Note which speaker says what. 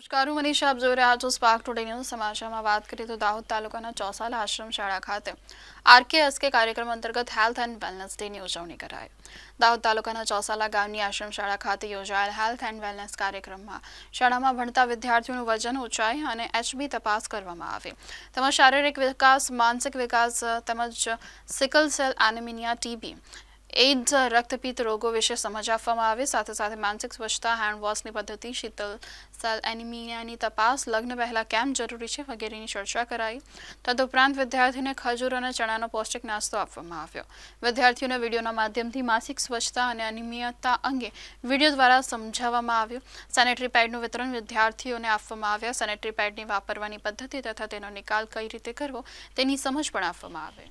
Speaker 1: નમસ્કાર હું મનીષા આપ જોઈ રહ્યા છો સ્પાર્ક ટુડે ન્યૂઝ સમાચારમાં વાત કરીએ તો દાહોદ તાલુકાના ચોસાલ આશ્રમ શાળા ખાતે આરકેએસકે કાર્યક્રમ અંતર્ગત હેલ્થ એન્ડ વેલનેસ ડેની ઉજવણી કરાઈ દાહોદ તાલુકાના ચોસાલા ગામની આશ્રમ શાળા ખાતે યોજાયેલ હેલ્થ એન્ડ વેલનેસ કાર્યક્રમમાં શાળામાં ભણતા વિદ્યાર્થીઓનું વજન ઊંચાઈ અને એચબી તપાસ કરવામાં આવે તેમજ શારીરિક વિકાસ માનસિક વિકાસ તેમજ sickle cell anaemia TB AIDS રક્તપિત્ત રોગો વિશે સમજ આપવામાં આવે સાથે સાથે માનસિક સ્વચ્છતા હેન્ડવોશની પદ્ધતિ શીતલ સેલ એનિમિયાની તપાસ લગ્ન પહેલાં કેમ જરૂરી છે વગેરેની ચર્ચા કરાઈ તદુપરાંત વિદ્યાર્થીને ખજૂર અને ચણાનો પૌષ્ટિક નાસ્તો આપવામાં આવ્યો વિદ્યાર્થીઓને વિડીયોના માધ્યમથી માસિક સ્વચ્છતા અને અનિયમિતતા અંગે વિડીયો દ્વારા સમજાવવામાં આવ્યું સેનેટરી પેડનું વિતરણ વિદ્યાર્થીઓને આપવામાં આવ્યા સેનેટરી પેડની વાપરવાની પદ્ધતિ તથા તેનો નિકાલ કઈ રીતે કરવો તેની સમજ પણ આપવામાં આવે